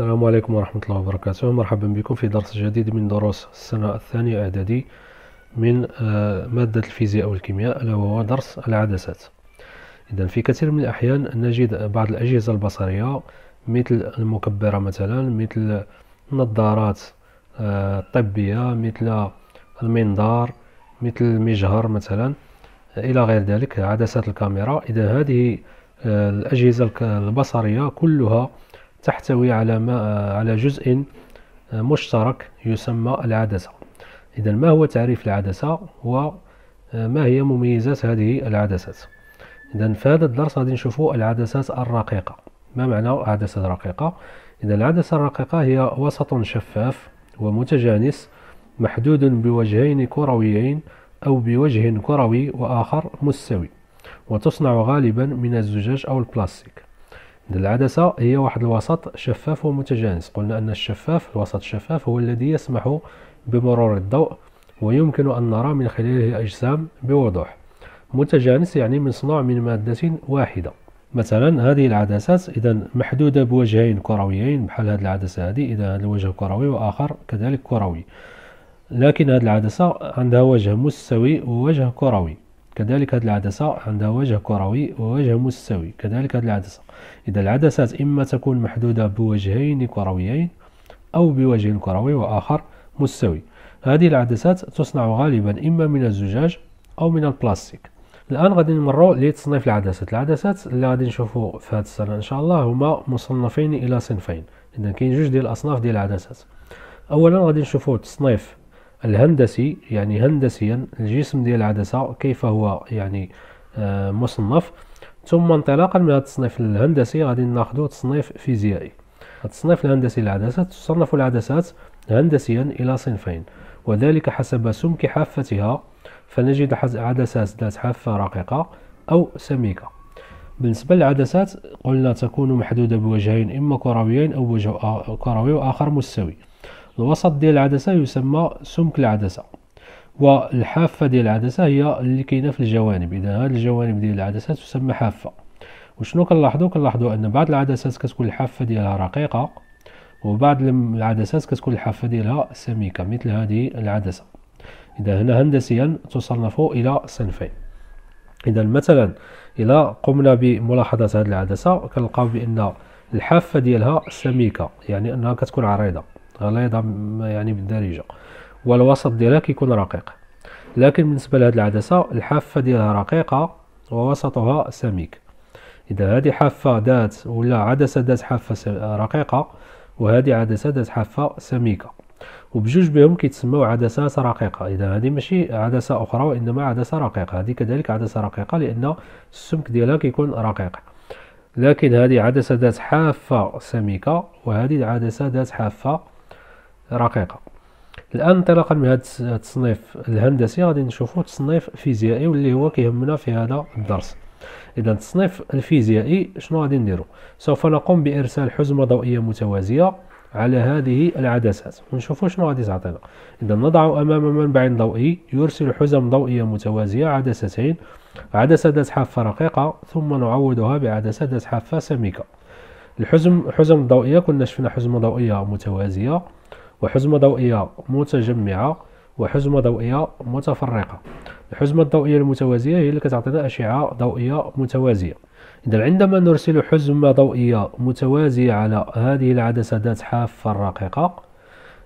السلام عليكم ورحمة الله وبركاته مرحبا بكم في درس جديد من دروس السنة الثانية إعدادي من آه، مادة الفيزياء والكيمياء ألا وهو درس العدسات إذا في كثير من الأحيان نجد بعض الأجهزة البصرية مثل المكبرة مثلا مثل النظارات آه، الطبية مثل المنظار مثل المجهر مثلا إلى غير ذلك عدسات الكاميرا إذا هذه آه، الأجهزة البصرية كلها تحتوي على ما على جزء آه، مشترك يسمى العدسة إذا ما هو تعريف العدسة وما آه، هي مميزات هذه العدسات إذا في هذا الدرس غادي نشوفوا العدسات الرقيقة ما معنى عدسة رقيقة إذا العدسة الرقيقة هي وسط شفاف ومتجانس محدود بوجهين كرويين أو بوجه كروي وآخر مستوي وتصنع غالبا من الزجاج أو البلاستيك العدسة هي واحد الوسط شفاف ومتجانس قلنا أن الشفاف الوسط الشفاف هو الذي يسمح بمرور الضوء ويمكن أن نرى من خلاله أجسام بوضوح متجانس يعني مصنوع من مادة واحدة مثلا هذه العدسات إذا محدودة بوجهين كرويين بحال هذه العدسة هذه إذا هذا الوجه كروي وآخر كذلك كروي لكن هذه العدسة عندها وجه مستوي ووجه كروي كذلك هذه العدسة عندها وجه كروي ووجه مستوي كذلك هذه العدسة إذا العدسات إما تكون محدودة بوجهين كرويين أو بوجه كروي وآخر مستوي هذه العدسات تصنع غالبا إما من الزجاج أو من البلاستيك الآن غادي نمرو لتصنيف العدسات العدسات اللي غادي نشوفو في هذه السنة إن شاء الله هما مصنفين إلى صنفين إذا كاين جوج ديال الأصناف ديال العدسات أولا غادي نشوفو تصنيف الهندسي يعني هندسيا الجسم ديال العدسة كيف هو يعني آه، مصنف ثم انطلاقا من هذا التصنيف الهندسي غادي ناخذ تصنيف فيزيائي التصنيف الهندسي للعدسات تصنف العدسات هندسيا إلى صنفين وذلك حسب سمك حافتها فنجد عدسات ذات حافة رقيقة أو سميكة بالنسبة للعدسات قلنا تكون محدودة بوجهين إما كرويين أو وجه كروي وآخر مستوي الوسط ديال العدسة يسمى سمك العدسة والحافة ديال العدسة هي اللي كاينة في الجوانب إذا هاد الجوانب ديال العدسة تسمى حافة وشنو كنلاحظو كنلاحظو أن بعض العدسات كتكون الحافة ديالها رقيقة وبعض العدسات كتكون الحافة ديالها سميكة مثل هذه العدسة إذا هنا هندسيا تصنف إلى صنفين إذا مثلا إلا قمنا بملاحظة هذه العدسة كنلقاو بأن الحافة ديالها سميكة يعني أنها كتكون عريضة لا يعني بالدارجه والوسط ديالها كيكون رقيق لكن بالنسبه لهاد العدسه الحافه ديالها رقيقه ووسطها سميك اذا هذه حافه ذات ولا عدسه ذات حافه رقيقه وهذه عدسه ذات حافه سميكه وبجوج بهم كيتسموا عدسات رقيقه اذا هذه ماشي عدسه اخرى وانما عدسه رقيقه هذه كذلك عدسه رقيقه لان السمك ديالها كيكون رقيق لكن هذه عدسه ذات حافه سميكه وهذه عدسه ذات حافه رقيقه الان انطلاقا من هذا التصنيف الهندسي غادي نشوفوا تصنيف فيزيائي واللي هو كيهمنا في هذا الدرس اذا التصنيف الفيزيائي شنو غادي نديرو سوف نقوم بارسال حزمه ضوئيه متوازيه على هذه العدسات ونشوفوا شنو غادي تعطينا اذا نضع امام منبع ضوئي يرسل حزم ضوئيه متوازيه عدستين عدسه ذات حافه رقيقه ثم نعوضها بعدسه ذات حافه سميكه الحزم حزم ضوئيه كنا شفنا حزمه ضوئيه متوازيه وحزمة ضوئية متجمعة وحزمة ضوئية متفرقة الحزمة الضوئية المتوازية هي اللي كتعطينا أشعة ضوئية متوازية إذا عندما نرسل حزمة ضوئية متوازية على هذه العدسة ذات حافة رقيقة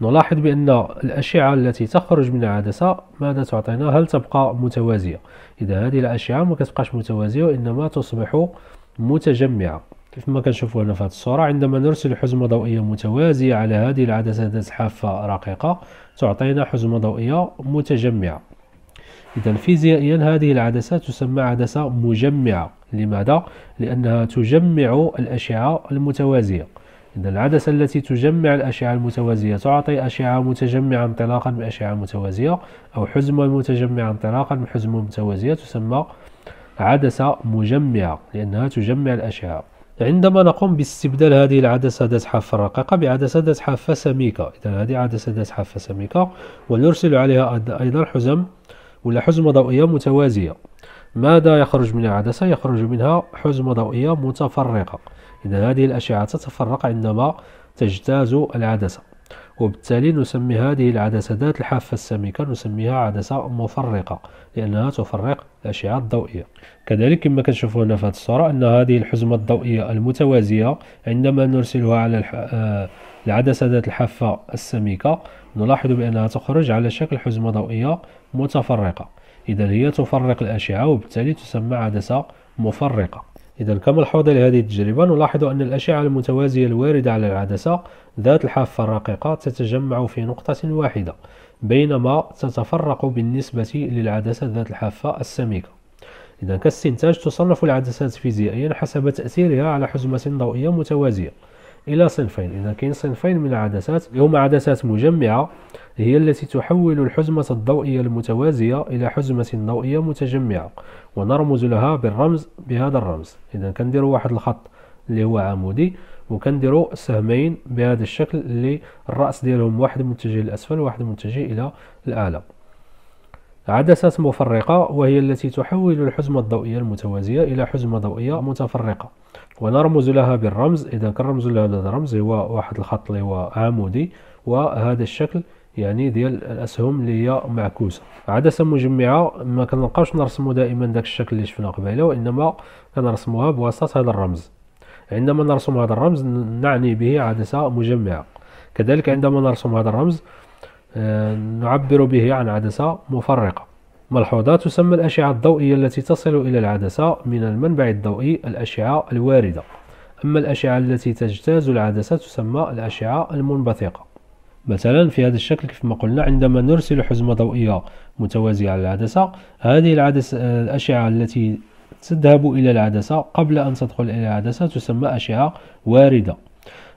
نلاحظ بأن الأشعة التي تخرج من العدسة ماذا تعطينا هل تبقى متوازية إذا هذه الأشعة ما كتبقاش متوازية وإنما تصبح متجمعة كيف ما كنشوفوا هنا في هذه الصورة عندما نرسل حزمة ضوئية متوازية على هذه العدسات حافة رقيقة تعطينا حزمة ضوئية متجمعة إذا فيزيائيا هذه العدسة تسمى عدسة مجمعة لماذا؟ لأنها تجمع الأشعة المتوازية إذا العدسة التي تجمع الأشعة المتوازية تعطي أشعة متجمعة انطلاقا من أشعة متوازية أو حزمة متجمعة انطلاقا من حزمة متوازية تسمى عدسة مجمعة لأنها تجمع الأشعة عندما نقوم باستبدال هذه العدسة ذات حافة رقيقة بعدسة ذات حافة سميكة إذا هذه عدسة ذات حافة سميكة ونرسل عليها أيضا حزم ولا حزمة ضوئية متوازية ماذا يخرج من العدسة؟ يخرج منها حزمة ضوئية متفرقة إذا هذه الأشعة تتفرق عندما تجتاز العدسة وبالتالي نسمي هذه العدسة ذات الحافة السميكة نسميها عدسة مفرقة لأنها تفرق الأشعة الضوئية كذلك كما كنشوفوا هنا في هذه الصورة أن هذه الحزمة الضوئية المتوازية عندما نرسلها على آه، العدسة ذات الحافة السميكة نلاحظ بأنها تخرج على شكل حزمة ضوئية متفرقة إذا هي تفرق الأشعة وبالتالي تسمى عدسة مفرقة إذا كما الحاضر لهذه التجربة نلاحظ أن الأشعة المتوازية الواردة على العدسة ذات الحافة الرقيقة تتجمع في نقطة واحدة بينما تتفرق بالنسبة للعدسة ذات الحافة السميكة إذا كاستنتاج تصنف العدسات فيزيائيا حسب تأثيرها على حزمة ضوئية متوازية الى صنفين اذا كاين صنفين من العدسات هما عدسات مجمعه هي التي تحول الحزمة الضوئية المتوازية إلى حزمة ضوئية متجمعة ونرمز لها بالرمز بهذا الرمز إذا كنديروا واحد الخط اللي هو عمودي وكنديروا سهمين بهذا الشكل اللي الرأس ديالهم واحد متجه للأسفل وواحد متجه إلى الأعلى عدسات مفرقة وهي التي تحول الحزمة الضوئية المتوازية إلى حزمة ضوئية متفرقة ونرمز لها بالرمز إذا كان رمز لهذا الرمز هو واحد الخط اللي هو عمودي وهذا الشكل يعني ديال الاسهم اللي هي معكوسه عدسه مجمعه ما كنلقاوش نرسمو دائما داك الشكل اللي شفنا قبيله وانما كنرسموها بواسطه هذا الرمز عندما نرسم هذا الرمز نعني به عدسه مجمعه كذلك عندما نرسم هذا الرمز نعبر به عن عدسة مفرقة ملحوظة تسمى الأشعة الضوئية التي تصل إلى العدسة من المنبع الضوئي الأشعة الواردة أما الأشعة التي تجتاز العدسة تسمى الأشعة المنبثقة مثلا في هذا الشكل كما قلنا عندما نرسل حزمة ضوئية متوازية على العدسة هذه العدسة الأشعة التي تذهب إلى العدسة قبل أن تدخل إلى العدسة تسمى أشعة واردة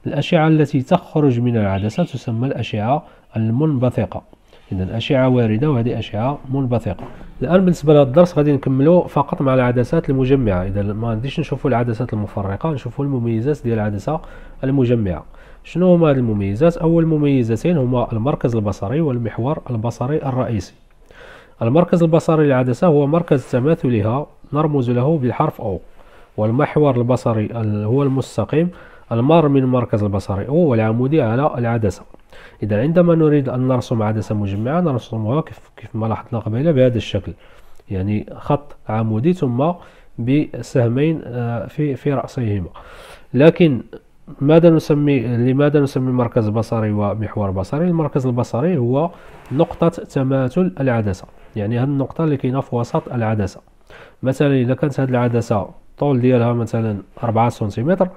الأشعة التي تخرج من العدسة تسمى الأشعة المنبثقة إذا الأشعة واردة وهذه أشعة منبثقة الآن بالنسبة لهذا الدرس غادي نكملو فقط مع العدسات المجمعة إذا ما غاديش نشوفو العدسات المفرقة نشوفو المميزات ديال العدسة المجمعة شنو هما هاد المميزات أول مميزتين هما المركز البصري والمحور البصري الرئيسي المركز البصري للعدسة هو مركز تماثلها نرمز له بالحرف أو والمحور البصري هو المستقيم المار من مركز البصري هو العمودي على العدسة إذا عندما نريد أن نرسم عدسة مجمعة نرسمها كيف, كيف ما لاحظنا قبيلة بهذا الشكل يعني خط عمودي ثم بسهمين آه، في في رأسيهما لكن ماذا نسمي لماذا نسمي مركز بصري ومحور بصري المركز البصري هو نقطة تماثل العدسة يعني هذه النقطة اللي كاينة في وسط العدسة مثلا إذا كانت هذه العدسة الطول ديالها مثلا 4 سنتيمتر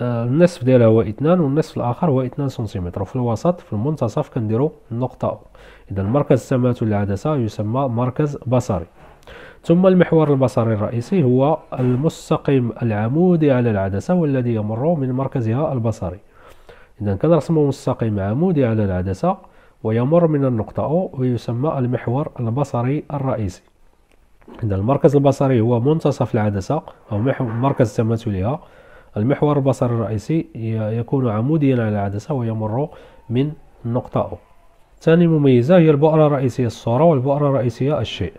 النصف ديالها هو اثنان والنصف الاخر هو اثنان سنتيمتر وفي الوسط في المنتصف كنديرو النقطه او اذا مركز تماثل العدسه يسمى مركز بصري ثم المحور البصري الرئيسي هو المستقيم العمودي على العدسه والذي يمر من مركزها البصري اذا كنرسمو مستقيم عمودي على العدسه ويمر من النقطه او ويسمى المحور البصري الرئيسي إذا المركز البصري هو منتصف العدسة أو مركز تماثلها المحور البصري الرئيسي يكون عموديا على العدسة ويمر من نقطة أو ثاني مميزة هي البؤرة الرئيسية الصورة والبؤرة الرئيسية الشيء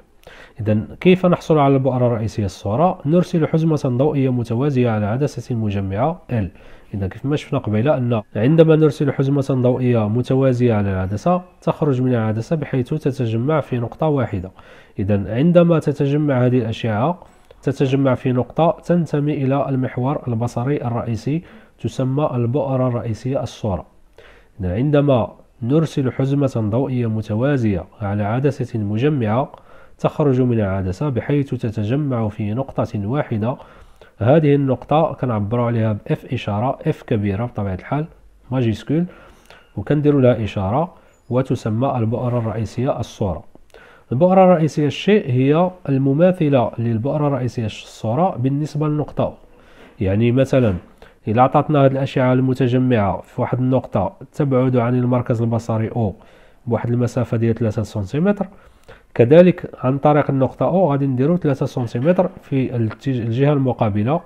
إذا كيف نحصل على البؤرة الرئيسية الصورة؟ نرسل حزمة ضوئية متوازية على عدسة مجمعة L إذا كيف ما شفنا قبيلة أن عندما نرسل حزمة ضوئية متوازية على العدسة تخرج من العدسة بحيث تتجمع في نقطة واحدة إذا عندما تتجمع هذه الأشعة تتجمع في نقطة تنتمي إلى المحور البصري الرئيسي تسمى البؤرة الرئيسية الصورة عندما نرسل حزمة ضوئية متوازية على عدسة مجمعة تخرج من العدسة بحيث تتجمع في نقطة واحدة هذه النقطة كنعبر عليها بإف إشارة إف كبيرة بطبيعة الحال ماجيسكول وكندير لها إشارة وتسمى البؤرة الرئيسية الصورة البؤرة الرئيسية الشيء هي المماثلة للبؤرة الرئيسية الصورة بالنسبة للنقطة يعني مثلا إذا عطاتنا هذه الأشعة المتجمعة في واحد النقطة تبعد عن المركز البصري أو بواحد المسافة ديال 3 سنتيمتر كذلك عن طريق النقطة أو غادي نديرو 3 سنتيمتر في الجهة المقابلة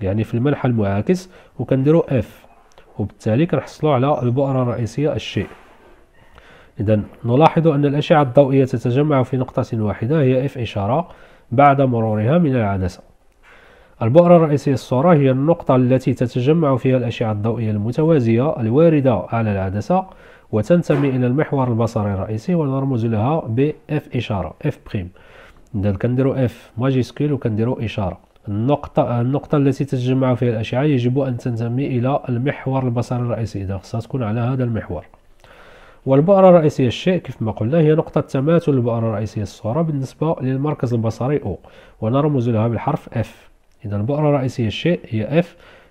يعني في المنحى المعاكس وكنديرو اف وبالتالي كنحصلو على البؤرة الرئيسية الشيء إذا نلاحظ أن الأشعة الضوئية تتجمع في نقطة واحدة هي F إشارة بعد مرورها من العدسة البؤرة الرئيسية الصورة هي النقطة التي تتجمع فيها الأشعة الضوئية المتوازية الواردة على العدسة وتنتمي إلى المحور البصري الرئيسي ونرمز لها ب F إشارة F بريم إذا كنديرو F ماجيسكيل وكنديرو إشارة النقطة النقطة التي تتجمع فيها الأشعة يجب أن تنتمي إلى المحور البصري الرئيسي إذا خصها تكون على هذا المحور والبؤرة الرئيسية الشيء كيف ما قلنا هي نقطة تماثل البؤرة الرئيسية الصغرى بالنسبة للمركز البصري O ونرمز لها بالحرف F إذا البؤرة الرئيسية الشيء هي F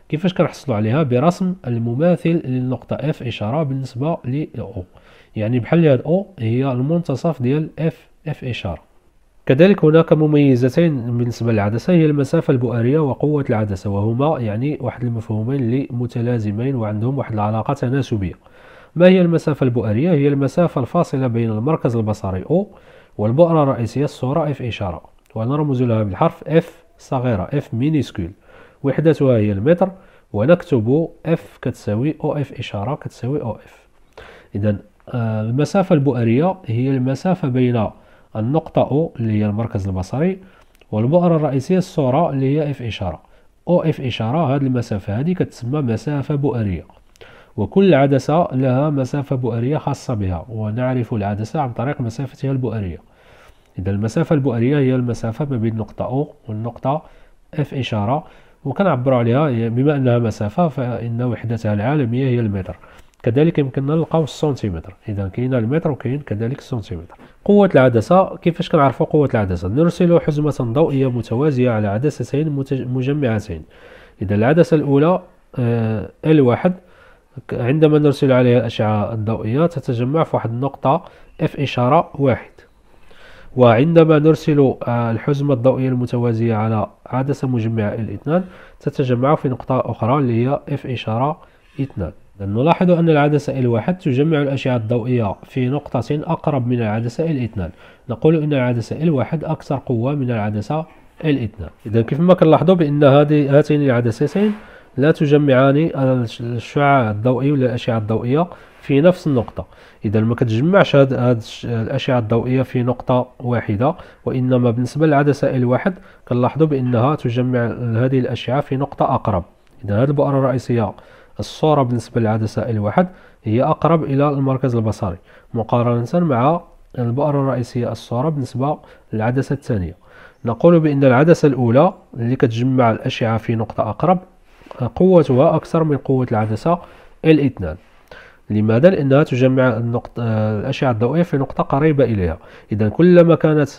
كيفاش كنحصلوا عليها برسم المماثل للنقطة F إشارة بالنسبة ل O يعني بحال هاد O هي المنتصف ديال F F إشارة كذلك هناك مميزتين بالنسبة للعدسة هي المسافة البؤرية وقوة العدسة وهما يعني واحد المفهومين اللي متلازمين وعندهم واحد العلاقة تناسبية ما هي المسافة البؤرية؟ هي المسافة الفاصلة بين المركز البصري O والبؤرة الرئيسية الصورة F إشارة ونرمز لها بالحرف F صغيرة F مينيسكول وحدتها هي المتر ونكتب F كتساوي OF إشارة كتساوي OF إذا آه، المسافة البؤرية هي المسافة بين النقطة O اللي هي المركز البصري والبؤرة الرئيسية الصورة اللي هي F إشارة OF إشارة هذه المسافة هذه كتسمى مسافة بؤرية وكل عدسة لها مسافة بؤرية خاصة بها ونعرف العدسة عن طريق مسافتها البؤرية إذا المسافة البؤرية هي المسافة ما بين نقطة O والنقطة F إشارة وكنعبروا عليها بما أنها مسافة فإن وحدتها العالمية هي المتر كذلك يمكننا نلقاو السنتيمتر اذا كاين المتر وكاين كذلك السنتيمتر قوه العدسه كيفاش كنعرفو قوه العدسه نرسل حزمه ضوئيه متوازيه على عدستين مجمعتين اذا العدسه الاولى آه L1 عندما نرسل عليها الأشعة الضوئية تتجمع في واحد النقطة F إشارة واحد وعندما نرسل آه، الحزمة الضوئية المتوازية على عدسة مجمعة الاثنان تتجمع في نقطة أخرى اللي هي F إشارة اثنان نلاحظ أن العدسة الواحد تجمع الأشعة الضوئية في نقطة أقرب من العدسة الاثنان نقول أن العدسة الواحد أكثر قوة من العدسة الاثنان إذا كيفما كنلاحظوا بأن هذه هاتين العدستين لا تجمعان الشعاع الضوئي ولا الأشعة الضوئية في نفس النقطة إذا ما كتجمعش هاد, هاد الأشعة الضوئية في نقطة واحدة وإنما بالنسبة للعدسة الواحد كنلاحظوا بأنها تجمع هذه الأشعة في نقطة أقرب إذا هذه البؤرة الرئيسية الصورة بالنسبة للعدسة الواحد هي أقرب إلى المركز البصري مقارنة مع البؤرة الرئيسية الصورة بالنسبة للعدسة الثانية نقول بأن العدسة الأولى اللي كتجمع الأشعة في نقطة أقرب قوتها أكثر من قوة العدسة L2 لماذا؟ لأنها تجمع النقطة الأشعة الضوئية في نقطة قريبة إليها إذا كلما كانت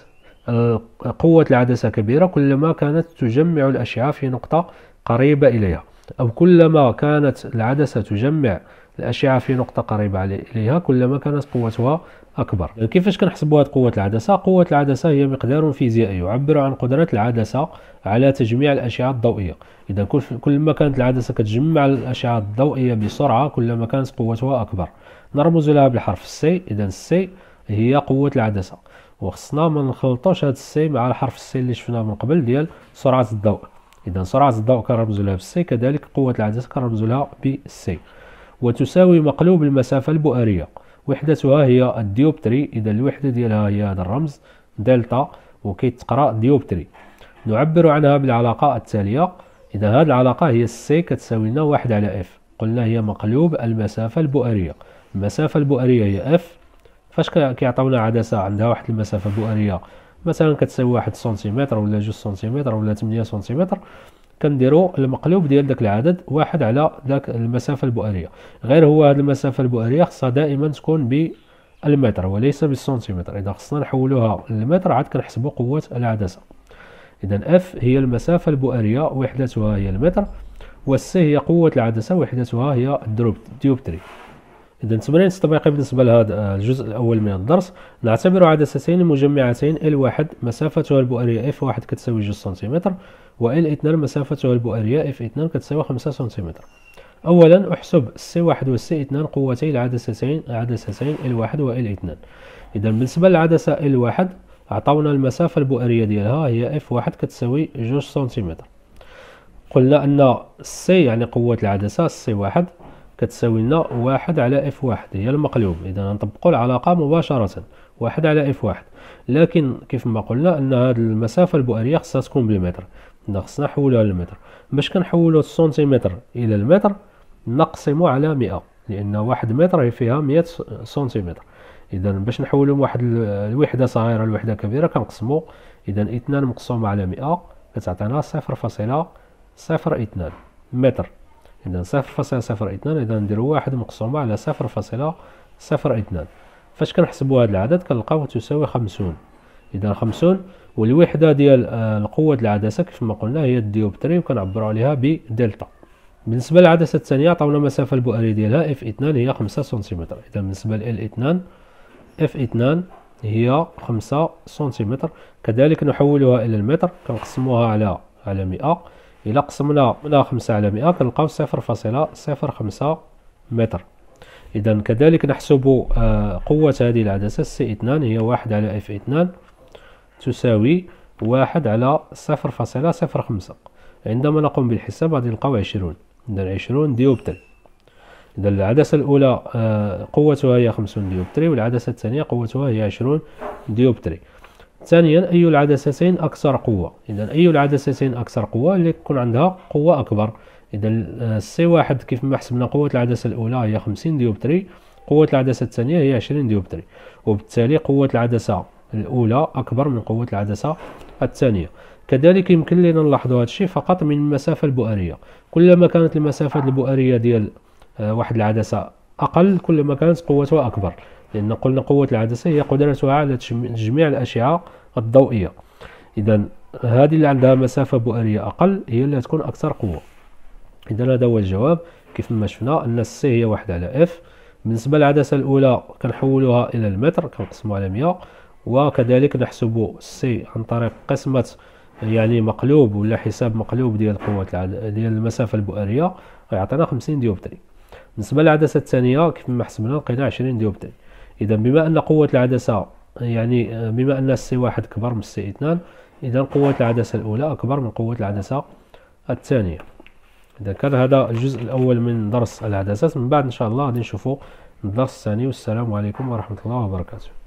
قوة العدسة كبيرة كلما كانت تجمع الأشعة في نقطة قريبة إليها أو كلما كانت العدسة تجمع الاشعه في نقطه قريبه اليها كلما كانت قوتها اكبر يعني كيفاش كنحسبوا هذه قوه العدسه قوه العدسه هي مقدار فيزيائي يعبر عن قدره العدسه على تجميع الاشعه الضوئيه اذا كلما كانت العدسه كتجمع الاشعه الضوئيه بسرعه كلما كانت قوتها اكبر نرمز لها بالحرف السي اذا السي هي قوه العدسه وخصنا ما نخلطوش هذا السي مع الحرف السي اللي شفناه من قبل ديال سرعه الضوء اذا سرعه الضوء كنرمزو لها بالسي كذلك قوه العدسه كنرمزو لها بالسي وتساوي مقلوب المسافة البؤرية وحدتها هي الديوبتري إذا الوحدة ديالها هي هذا الرمز دلتا وكيتقرا ديوبتري نعبر عنها بالعلاقة التالية إذا هذه العلاقة هي سي كتساوي لنا واحد على اف قلنا هي مقلوب المسافة البؤرية المسافة البؤرية هي اف فاش كيعطيونا عدسة عندها واحد المسافة بؤرية مثلا كتساوي واحد سنتيمتر ولا جوج سنتيمتر ولا تمنية سنتيمتر كنديروا المقلوب ديال داك العدد واحد على داك المسافه البؤريه غير هو هاد المسافه البؤريه خصها دائما تكون بالمتر وليس بالسنتيمتر اذا خصنا نحولوها للمتر عاد كنحسبوا قوه العدسه اذا اف هي المسافه البؤريه وحدتها هي المتر والسي هي قوه العدسه وحدتها هي الدروب ديوبتري إذا التمرين التطبيقي بالنسبة لهذا الجزء الأول من الدرس نعتبر عدستين مجمعتين L1 مسافتها البؤرية F1 كتساوي جوج سنتيمتر و L2 مسافتها البؤرية F2 كتساوي خمسة سنتيمتر أولا أحسب C1 و C2 قوتي العدستين عدستين L1 و L2 إذا بالنسبة للعدسة L1 أعطونا المسافة البؤرية ديالها هي F1 كتساوي جوج سنتيمتر قلنا أن C يعني قوة العدسة C1 كتساوي لنا واحد على اف واحد هي المقلوب اذا نطبقوا العلاقه مباشره واحد على اف واحد لكن كيف ما قلنا ان هذه المسافه البؤريه خصها تكون بالمتر حنا خصنا نحولوها للمتر باش كنحولوا السنتيمتر الى المتر نقسمه على 100 لان واحد متر هي فيها 100 سنتيمتر اذا باش نحولوا واحد الوحده صغيره لوحده كبيره كنقسموا اذا 2 مقسوم على 100 كتعطينا اثنان متر إذا صفر فاصلة صفر اثنان إذا نديرو واحد مقسومة على صفر فاصلة صفر اثنان فاش كنحسبو هاد العدد كنلقاو تساوي خمسون إذا خمسون والوحدة ديال آه، القوة العدسة كيف ما قلنا هي الديوبتري وكنعبرو عليها بدلتا بالنسبة للعدسة الثانية عطاونا المسافة البؤرية ديالها اف اثنان هي خمسة سنتيمتر إذا بالنسبة لال اثنان اف اثنان هي خمسة سنتيمتر كذلك نحولها إلى المتر كنقسموها على على مئة إلا قسمنا من خمسة على مئة كنلقاو صفر فاصلة صفر خمسة متر إذا كذلك نحسب آه، قوة هذه العدسة سي اثنان هي واحد على اف اثنان تساوي واحد على صفر فاصلة صفر خمسة عندما نقوم بالحساب غادي نلقاو عشرون إذا عشرون ديوبتر إذا العدسة الأولى آه، قوتها هي خمسون ديوبتري والعدسة الثانية قوتها هي عشرون ديوبتري ثانيا أي العدستين أكثر قوة إذا أي العدستين أكثر قوة اللي تكون عندها قوة أكبر إذا السي آه، واحد كيف ما حسبنا قوة العدسة الأولى هي خمسين ديوبتري قوة العدسة الثانية هي عشرين ديوبتري وبالتالي قوة العدسة الأولى أكبر من قوة العدسة الثانية كذلك يمكن لنا نلاحظوا هذا الشيء فقط من المسافة البؤرية كلما كانت المسافة البؤرية ديال آه، واحد العدسة أقل كلما كانت قوتها أكبر لأن قلنا قوة العدسة هي قدرتها على جميع الأشعة الضوئية إذا هذه اللي عندها مسافة بؤرية أقل هي اللي تكون أكثر قوة إذا هذا هو الجواب كيف ما شفنا أن السي هي واحد على إف بالنسبة للعدسة الأولى كنحولوها إلى المتر كنقسموها على مية وكذلك نحسب سي عن طريق قسمة يعني مقلوب ولا حساب مقلوب ديال قوة ديال المسافة البؤرية غيعطينا خمسين ديوبتري بالنسبة للعدسة الثانية كيف ما حسبنا لقينا عشرين ديوبتري اذا بما ان قوه العدسه يعني بما ان السي واحد كبر من السي اثنان اذا قوه العدسه الاولى اكبر من قوه العدسه الثانيه اذا كان هذا الجزء الاول من درس العدسات من بعد ان شاء الله غادي نشوفوا الدرس الثاني والسلام عليكم ورحمه الله وبركاته